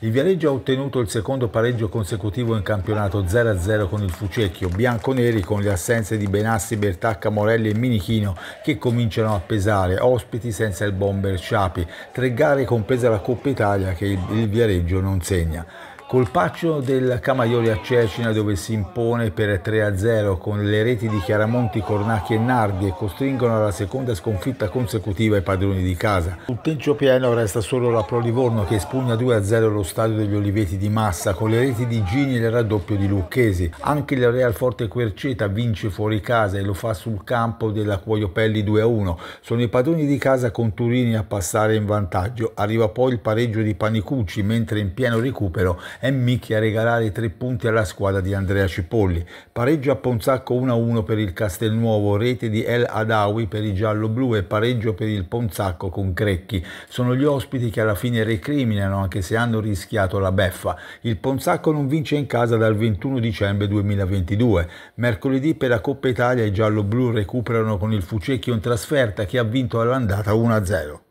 Il Viareggio ha ottenuto il secondo pareggio consecutivo in campionato 0-0 con il Fucecchio, bianco-neri con le assenze di Benassi, Bertacca, Morelli e Minichino che cominciano a pesare, ospiti senza il bomber Sciapi, tre gare compresa la Coppa Italia che il Viareggio non segna. Colpaccio del Camaioli a Cecina dove si impone per 3-0 con le reti di Chiaramonti, Cornacchi e Nardi e costringono alla seconda sconfitta consecutiva i padroni di casa. Sul teggio pieno resta solo la Pro Livorno che espugna 2-0 lo stadio degli Oliveti di Massa con le reti di Gini e il raddoppio di Lucchesi. Anche il Real Forte Querceta vince fuori casa e lo fa sul campo della Cuoiopelli 2-1. Sono i padroni di casa con Turini a passare in vantaggio. Arriva poi il pareggio di Panicucci mentre in pieno recupero e Micchi a regalare tre punti alla squadra di Andrea Cipolli. Pareggio a Ponzacco 1-1 per il Castelnuovo, rete di El Adawi per i giallo-blu e pareggio per il Ponzacco con Crecchi. Sono gli ospiti che alla fine recriminano anche se hanno rischiato la beffa. Il Ponzacco non vince in casa dal 21 dicembre 2022. Mercoledì per la Coppa Italia i giallo-blu recuperano con il Fucecchio in trasferta che ha vinto all'andata 1-0.